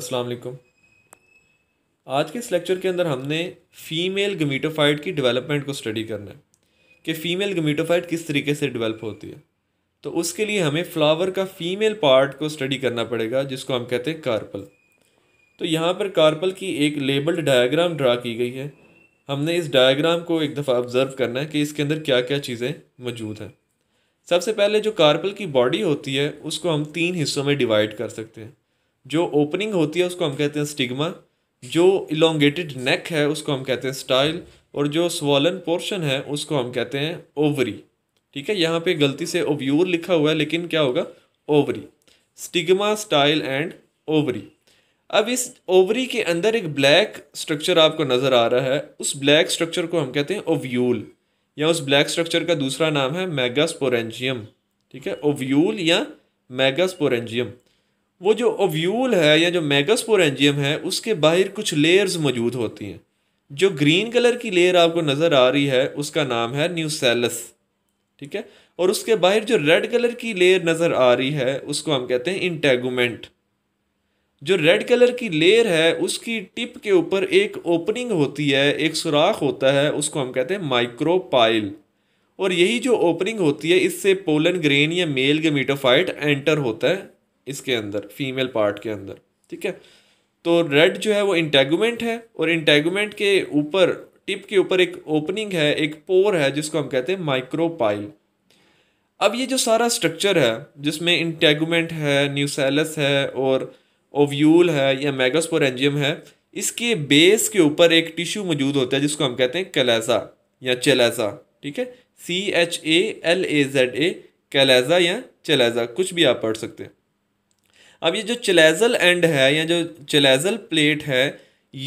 अस्सलाम वालेकुम आज के इस लेक्चर के अंदर हमने फ़ीमेल गमीटोफाइट की डेवलपमेंट को स्टडी करना है कि फ़ीमेल गमीटोफाइट किस तरीके से डेवलप होती है तो उसके लिए हमें फ्लावर का फ़ीमेल पार्ट को स्टडी करना पड़ेगा जिसको हम कहते हैं कार्पल तो यहाँ पर कार्पल की एक लेबल्ड डायग्राम ड्रा की गई है हमने इस डायग्राम को एक दफ़ा ऑब्ज़र्व करना है कि इसके अंदर क्या क्या चीज़ें मौजूद हैं सबसे पहले जो कार्पल की बॉडी होती है उसको हम तीन हिस्सों में डिवाइड कर सकते हैं जो ओपनिंग होती है उसको हम कहते हैं स्टिग्मा जो इलोंगेटेड नेक है उसको हम कहते हैं स्टाइल और जो स्वॉलन पोर्शन है उसको हम कहते हैं ओवरी ठीक है यहाँ पे गलती से ओव्यूर लिखा हुआ है लेकिन क्या होगा ovary stigma style and ovary अब इस ओवरी के अंदर एक ब्लैक स्ट्रक्चर आपको नज़र आ रहा है उस ब्लैक स्ट्रक्चर को हम कहते हैं ओव्यूल या उस ब्लैक स्ट्रक्चर का दूसरा नाम है मेगास्पोरेंजियम ठीक है ओव्यूल या मेगास्पोरेंजियम वो जो ओव्यूल है या जो मेगास्पोर एंजियम है उसके बाहर कुछ लेयर्स मौजूद होती हैं जो ग्रीन कलर की लेयर आपको नज़र आ रही है उसका नाम है न्यूसेलस ठीक है और उसके बाहर जो रेड कलर की लेयर नज़र आ रही है उसको हम कहते हैं इंटेगूमेंट जो रेड कलर की लेयर है उसकी टिप के ऊपर एक ओपनिंग होती है एक सुराख होता है उसको हम कहते हैं माइक्रोपाइल और यही जो ओपनिंग होती है इससे पोलन ग्रेन या मेल गमीटोफाइट एंटर होता है इसके अंदर फीमेल पार्ट के अंदर ठीक है तो रेड जो है वो इंटेगूमेंट है और इंटेगूमेंट के ऊपर टिप के ऊपर एक ओपनिंग है एक पोर है जिसको हम कहते हैं माइक्रोपाइल अब ये जो सारा स्ट्रक्चर है जिसमें इंटेगूमेंट है न्यूसेलस है और ओव्यूल है या मेगास्पोर एंजियम है इसके बेस के ऊपर एक टिश्यू मौजूद होता है जिसको हम कहते हैं कैलेजा या चेलेजा ठीक है C H A L A Z A chalaza या चेलेजा कुछ भी आप पढ़ सकते हैं अब ये जो चलेजल एंड है या जो चलेजल प्लेट है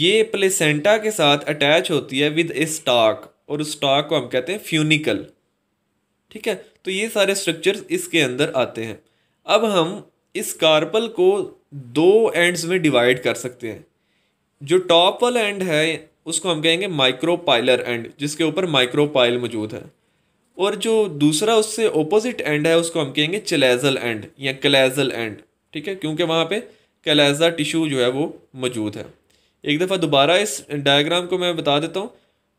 ये प्लेसेंटा के साथ अटैच होती है विद ए स्टाक और उस स्टॉक को हम कहते हैं फ्यूनिकल ठीक है तो ये सारे स्ट्रक्चर्स इसके अंदर आते हैं अब हम इस कार्पल को दो एंड्स में डिवाइड कर सकते हैं जो टॉप वाला एंड है उसको हम कहेंगे माइक्रोपाइलर एंड जिसके ऊपर माइक्रोपाइल मौजूद है और जो दूसरा उससे ओपोजिट एंड है उसको हम कहेंगे चलेजल एंड या क्लेजल एंड ठीक है क्योंकि वहाँ पे कैलाजा टिशू जो है वो मौजूद है एक दफ़ा दोबारा इस डायग्राम को मैं बता देता हूँ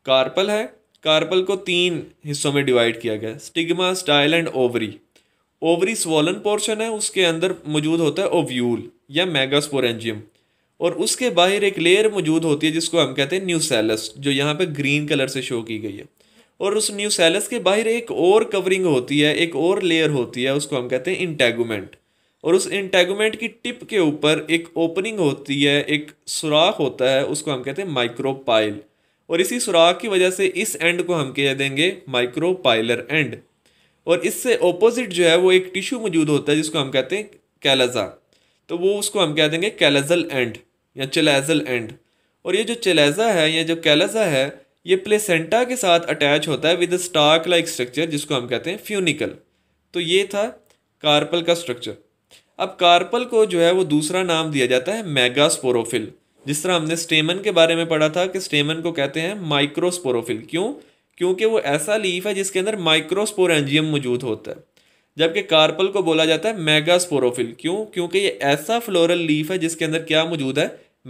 कार्पल है कार्पल को तीन हिस्सों में डिवाइड किया गया stigma style and ovary ovary swollen portion है उसके अंदर मौजूद होता है ओव्यूल या मेगास्पोरेंजियम और उसके बाहर एक लेयर मौजूद होती है जिसको हम कहते हैं न्यूसेलस जो यहाँ पर ग्रीन कलर से शो की गई है और उस न्यूसेलस के बाहर एक और कवरिंग होती है एक और लेयर होती है उसको हम कहते हैं इंटेगूमेंट और उस इंटेगोमेंट की टिप के ऊपर एक ओपनिंग होती है एक सुराख होता है उसको हम कहते हैं माइक्रोपाइल और इसी सुराख की वजह से इस एंड को हम कह देंगे माइक्रोपाइलर एंड और इससे ऑपोजिट जो है वो एक टिश्यू मौजूद होता है जिसको हम कहते हैं कैलजा तो वो उसको हम कह देंगे कैलजल एंड या चलेजल एंड और ये जो चलेजा है या जो कैलजा है ये प्लेसेंटा के साथ अटैच होता है विद स्टार्क लाइक स्ट्रक्चर जिसको हम कहते हैं फ्यूनिकल तो ये था कार्पल का स्ट्रक्चर अब कार्पल को जो है वो दूसरा नाम दिया जाता है मेगास्पोरोफिल जिस तरह हमने स्टेमन के बारे में पढ़ा था कि स्टेमन को कहते हैं माइक्रोस्पोरोफिल क्यों क्योंकि वो ऐसा लीफ है जिसके अंदर माइक्रोस्पोर एंजियम मौजूद होता है जबकि कार्पल को बोला जाता है मेगास्पोरोफिल क्यों क्योंकि ये ऐसा फ्लोरल लीफ है जिसके अंदर क्या मौजूद है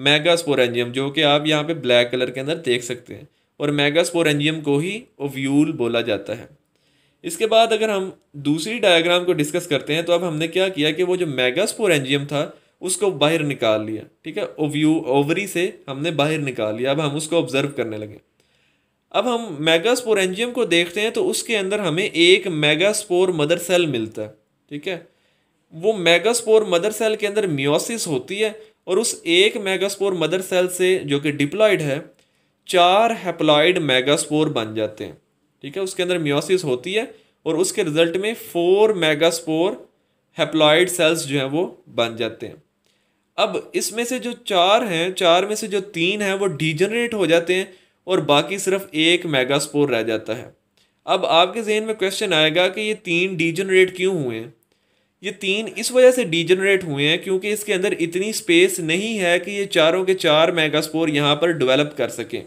मेगास्पोरेंजियम जो कि आप यहाँ पर ब्लैक कलर के अंदर देख सकते हैं और मेगास्पोरेंजियम को ही ओव्यूल बोला जाता है इसके बाद अगर हम दूसरी डायग्राम को डिस्कस करते हैं तो अब हमने क्या किया कि वो जो मेगास्पोरेंजियम था उसको बाहर निकाल लिया ठीक है ओव्यू ओवरी से हमने बाहर निकाल लिया अब हम उसको ऑब्जर्व करने लगे अब हम मेगास्पोरेंजियम को देखते हैं तो उसके अंदर हमें एक मेगास्पोर मदर सेल मिलता है ठीक है वो मेगास्पोर मदर सेल के अंदर म्योसिस होती है और उस एक मेगास्पोर मदर सेल से जो कि डिप्लॉयड है चार हेप्लॉयड मेगास्पोर बन जाते हैं ठीक है उसके अंदर म्योसिस होती है और उसके रिजल्ट में फोर मेगास्पोर हेप्लॉइड सेल्स जो हैं वो बन जाते हैं अब इसमें से जो चार हैं चार में से जो तीन हैं वो डिजनरेट हो जाते हैं और बाकी सिर्फ एक मेगास्पोर रह जाता है अब आपके जहन में क्वेश्चन आएगा कि ये तीन डिजनरेट क्यों हुए हैं ये तीन इस वजह से डिजनरेट हुए हैं क्योंकि इसके अंदर इतनी स्पेस नहीं है कि ये चारों के चार मेगास्पोर यहाँ पर डिवेलप कर सकें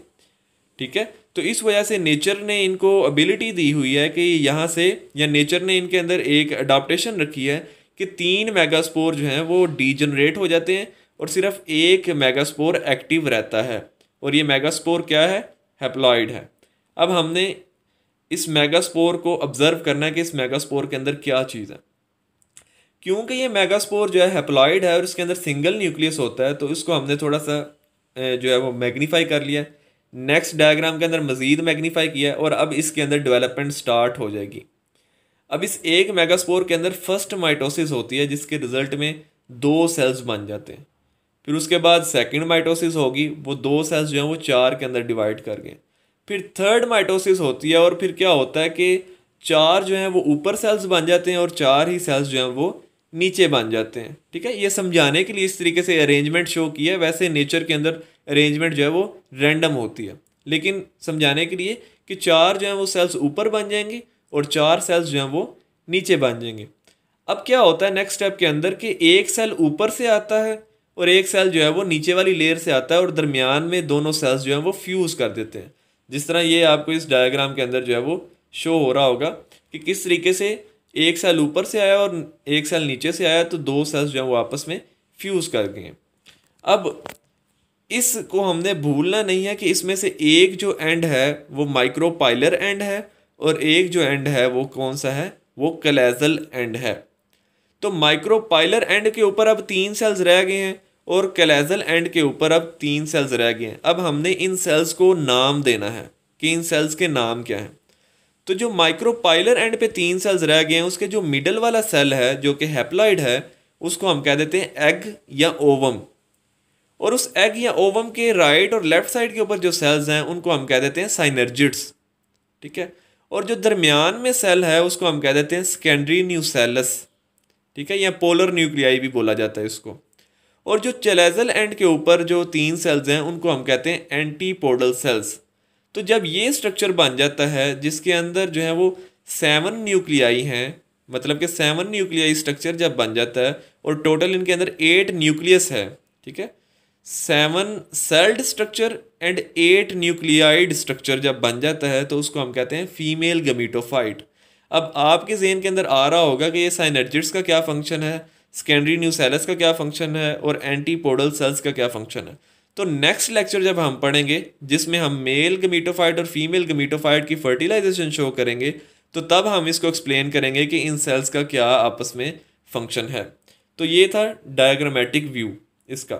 ठीक है तो इस वजह से नेचर ने इनको एबिलिटी दी हुई है कि यहाँ से या नेचर ने इनके अंदर एक अडाप्टेशन रखी है कि तीन मेगास्पोर जो हैं वो डीजनरेट हो जाते हैं और सिर्फ एक मेगास्पोर एक्टिव रहता है और ये मेगास्पोर क्या है हैप्लॉइड है अब हमने इस मेगास्पोर को ऑब्ज़र्व करना है कि इस मेगास्पोर के अंदर क्या चीज़ है क्योंकि ये मेगास्पोर जो है हेप्लॉइड है और इसके अंदर सिंगल न्यूक्लियस होता है तो इसको हमने थोड़ा सा जो है वो मैग्नीफाई कर लिया है नेक्स्ट डायग्राम के अंदर मज़ीद मैग्नीफाई किया और अब इसके अंदर डेवलपमेंट स्टार्ट हो जाएगी अब इस एक मेगास्पोर के अंदर फर्स्ट माइटोसिस होती है जिसके रिजल्ट में दो सेल्स बन जाते हैं फिर उसके बाद सेकंड माइटोसिस होगी वो दो सेल्स जो हैं वो चार के अंदर डिवाइड कर गए फिर थर्ड माइटोसिस होती है और फिर क्या होता है कि चार जो हैं वो ऊपर सेल्स बन जाते हैं और चार ही सेल्स जो हैं वो नीचे बन जाते हैं ठीक है ये समझाने के लिए इस तरीके से अरेंजमेंट शो किया है वैसे नेचर के अंदर अरेंजमेंट जो है वो रैंडम होती है लेकिन समझाने के लिए कि चार जो है वो सेल्स ऊपर बन जाएंगे और चार सेल्स जो हैं वो नीचे बन जाएंगे अब क्या होता है नेक्स्ट स्टेप के अंदर कि एक सेल ऊपर से आता है और एक सेल जो है वो नीचे वाली लेयर से आता है और दरमियान में दोनों सेल्स जो हैं वो फ्यूज़ कर देते हैं जिस तरह ये आपको इस डायग्राम के अंदर जो है वो शो हो रहा होगा कि किस तरीके से एक सेल ऊपर से आया और एक सेल नीचे से आया तो दो सेल्स जो हैं वो आपस में फ्यूज़ कर गए अब इसको हमने भूलना नहीं है कि इसमें से एक जो एंड है वो माइक्रोपाइलर एंड है और एक जो एंड है वो कौन सा है वो कलेजल एंड है तो माइक्रोपाइलर एंड के ऊपर अब तीन सेल्स रह गए हैं और कलेजल एंड के ऊपर अब तीन सेल्स रह गए हैं अब हमने इन सेल्स को नाम देना है कि इन सेल्स के नाम क्या हैं तो जो माइक्रोपाइलर एंड पे तीन सेल्स रह गए हैं उसके जो मिडल वाला सेल है जो कि हैप्लॉइड है उसको हम कह देते हैं एग या ओवम और उस एग या ओवम के राइट और लेफ्ट साइड के ऊपर जो सेल्स हैं उनको हम कह देते हैं साइनर्जिट्स ठीक है और जो दरमियान में सेल है उसको हम कह देते हैं सेकेंडरी न्यूसेलस ठीक है या पोलर न्यूक्लियाई भी बोला जाता है इसको और जो चलेजल एंड के ऊपर जो तीन सेल्स हैं उनको हम कहते हैं एंटीपोडल सेल्स तो जब ये स्ट्रक्चर बन जाता है जिसके अंदर जो है वो सेवन न्यूक्लियाई हैं मतलब कि सेवन न्यूक्लियाई स्ट्रक्चर जब बन जाता है और टोटल इनके अंदर एट न्यूक्लियस है ठीक है seven celled structure and eight nucleate structure जब बन जाता है तो उसको हम कहते हैं फीमेल गमीटोफाइट अब आपके जेन के अंदर आ रहा होगा कि ये साइनर्जिट्स का क्या फंक्शन है सेकेंडरी न्यूसेलस का क्या फंक्शन है और एंटीपोडल सेल्स का क्या फंक्शन है तो नेक्स्ट लेक्चर जब हम पढ़ेंगे जिसमें हम मेल गमीटोफाइट और फीमेल गमीटोफाइट की फर्टिलाइजेशन शो करेंगे तो तब हम इसको एक्सप्लेन करेंगे कि इन सेल्स का क्या आपस में फंक्शन है तो ये था डायग्रामेटिक व्यू इसका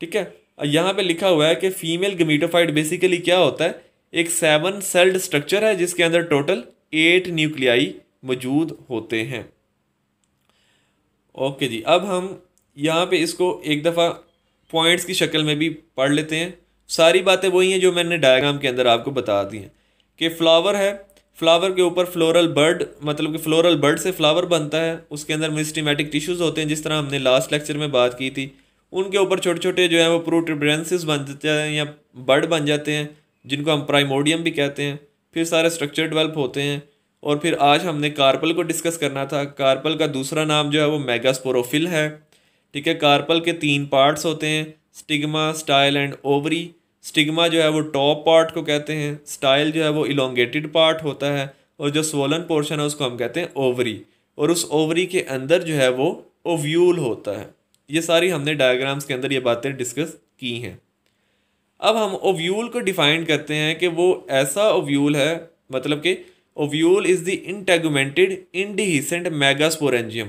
ठीक है यहाँ पे लिखा हुआ है कि फीमेल गमीटोफाइट बेसिकली क्या होता है एक सेवन सेल्ड स्ट्रक्चर है जिसके अंदर टोटल एट न्यूक्लियाई मौजूद होते हैं ओके जी अब हम यहाँ पे इसको एक दफ़ा पॉइंट्स की शक्ल में भी पढ़ लेते हैं सारी बातें वही हैं जो मैंने डायग्राम के अंदर आपको बता दी हैं कि फ्लावर है फ्लावर के ऊपर फ्लोरल बर्ड मतलब कि फ्लोरल बर्ड से फ्लावर बनता है उसके अंदर मिस्टीमेटिक टिश्यूज़ होते हैं जिस तरह हमने लास्ट लेक्चर में बात की थी उनके ऊपर छोटे छोटे जो है वो प्रोटिब्रेंसिस बन जाते हैं या बर्ड बन जाते हैं जिनको हम प्राइमोडियम भी कहते हैं फिर सारे स्ट्रक्चर डेवलप होते हैं और फिर आज हमने कार्पल को डिस्कस करना था कार्पल का दूसरा नाम जो है वो मेगास्पोरोफिल है ठीक है कार्पल के तीन पार्ट्स होते हैं stigma style and ovary stigma जो है वो टॉप पार्ट को कहते हैं स्टाइल जो है वो इलोंगेटेड पार्ट होता है और जो स्वोलन पोर्शन है उसको हम कहते हैं ओवरी और उस ओवरी के अंदर जो है वो ओव्यूल होता है ये सारी हमने डायग्राम्स के अंदर ये बातें डिस्कस की हैं अब हम ओव्यूल को डिफाइन करते हैं कि वो ऐसा ओव्यूल है मतलब कि ovule is the integumented indehiscent megasporangium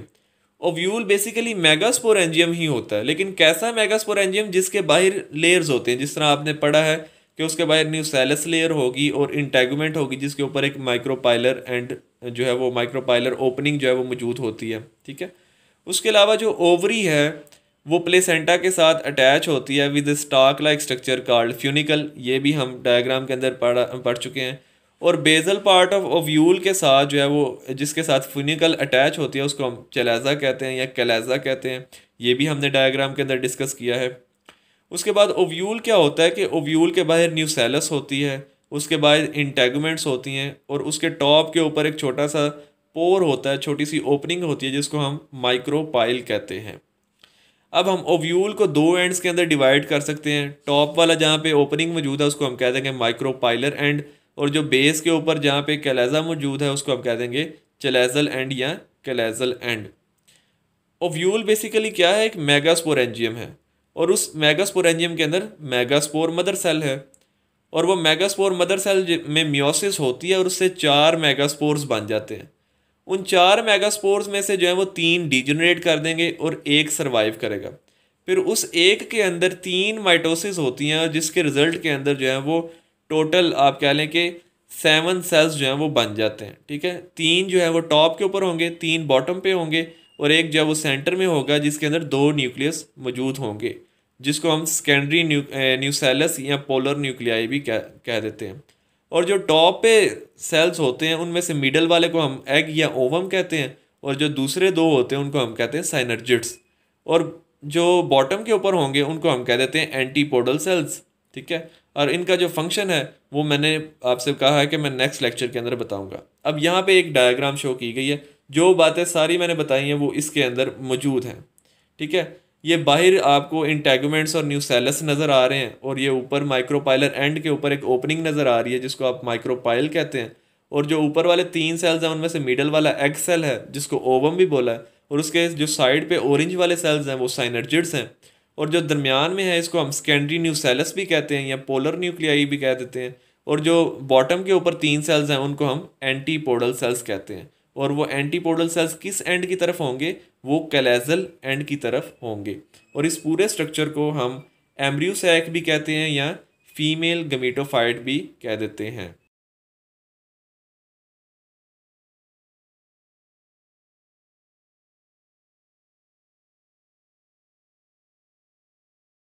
ovule basically megasporangium ही होता है लेकिन कैसा मेगास्पोरेंजियम जिसके बाहर लेयर्स होते हैं जिस तरह आपने पढ़ा है कि उसके बाहर न्यूसेलस लेयर होगी और इंटेगुमेंट होगी जिसके ऊपर एक माइक्रोपाइलर एंड जो है वो माइक्रोपाइलर ओपनिंग जो है वो मौजूद होती है ठीक है उसके अलावा जो ओवरी है वो प्लेसेंटा के साथ अटैच होती है with stalk like structure called funicle ये भी हम डायग्राम के अंदर पढ़ पढ़ चुके हैं और बेजल पार्ट ऑफ ओव्यूल के साथ जो है वो जिसके साथ फ्यूनिकल अटैच होती है उसको हम चलेजा कहते हैं या कलेजा कहते हैं ये भी हमने डायग्राम के अंदर डिस्कस किया है उसके बाद ओव्यूल क्या होता है कि ओव्यूल के बाहर न्यूसेलस होती है उसके बाद इंटेगमेंट्स होती हैं और उसके टॉप के ऊपर एक छोटा सा पोर होता है छोटी सी ओपनिंग होती है जिसको हम माइक्रोपाइल कहते हैं अब हम ओव्यूल को दो एंड्स के अंदर डिवाइड कर सकते हैं टॉप वाला जहाँ पे ओपनिंग मौजूद है उसको हम कह देंगे माइक्रोपाइलर एंड और जो बेस के ऊपर जहाँ पे कैलेजा मौजूद है उसको हम कह देंगे चलेजल एंड या कैलेजल एंड ओव्यूल बेसिकली क्या है एक मेगास्पोरेंजियम है और उस मेगास्पोरेंजियम के अंदर मेगास्पोर मदर सेल है और वो मेगास्पोर मदर सेल में म्योसिस होती है और उससे चार मेगास्पोर्स बन जाते हैं उन चार मेगा स्पोर्स में से जो है वो तीन डिजनरेट कर देंगे और एक सर्वाइव करेगा फिर उस एक के अंदर तीन माइटोसिस होती हैं जिसके रिज़ल्ट के अंदर जो है वो टोटल आप कह लें कि सेवन सेल्स जो हैं वो बन जाते हैं ठीक है तीन जो है वो टॉप के ऊपर होंगे तीन बॉटम पे होंगे और एक जो है वो सेंटर में होगा जिसके अंदर दो न्यूक्लियस मौजूद होंगे जिसको हम सेकेंडरी न्यू न्यूसेलस या पोलर न्यूक्लियाई भी कह कह देते हैं और जो टॉप पे सेल्स होते हैं उनमें से मिडल वाले को हम एग या ओवम कहते हैं और जो दूसरे दो होते हैं उनको हम कहते हैं साइनर्जिट्स और जो बॉटम के ऊपर होंगे उनको हम कह देते हैं एंटीपोडल सेल्स ठीक है और इनका जो फंक्शन है वो मैंने आपसे कहा है कि मैं नेक्स्ट लेक्चर के अंदर बताऊंगा अब यहाँ पे एक डायग्राम शो की गई है जो बातें सारी मैंने बताई हैं वो इसके अंदर मौजूद हैं ठीक है ये बाहर आपको इंटेगमेंट्स और न्यूसेलस नज़र आ रहे हैं और ये ऊपर माइक्रोपाइलर एंड के ऊपर एक ओपनिंग नज़र आ रही है जिसको आप माइक्रोपाइल कहते हैं और जो ऊपर वाले तीन सेल्स हैं उनमें से मिडल वाला एग सेल है जिसको ओवम भी बोला है और उसके जो साइड पे ऑरेंज वाले सेल्स हैं वो साइनर्जिड्स हैं और जो दरमियान में है इसको हम सेकेंडरी न्यूसेलस भी कहते हैं या पोलर न्यूक्लियाई भी कह देते हैं और जो बॉटम के ऊपर तीन सेल्स हैं उनको हम एंटी पोडल सेल्स कहते हैं और वो एंटीपोडल सेल्स किस एंड की तरफ होंगे वो कैलेजल एंड की तरफ होंगे और इस पूरे स्ट्रक्चर को हम एम्ब्रियोसैक भी कहते हैं या फीमेल गमीटोफाइट भी कह देते हैं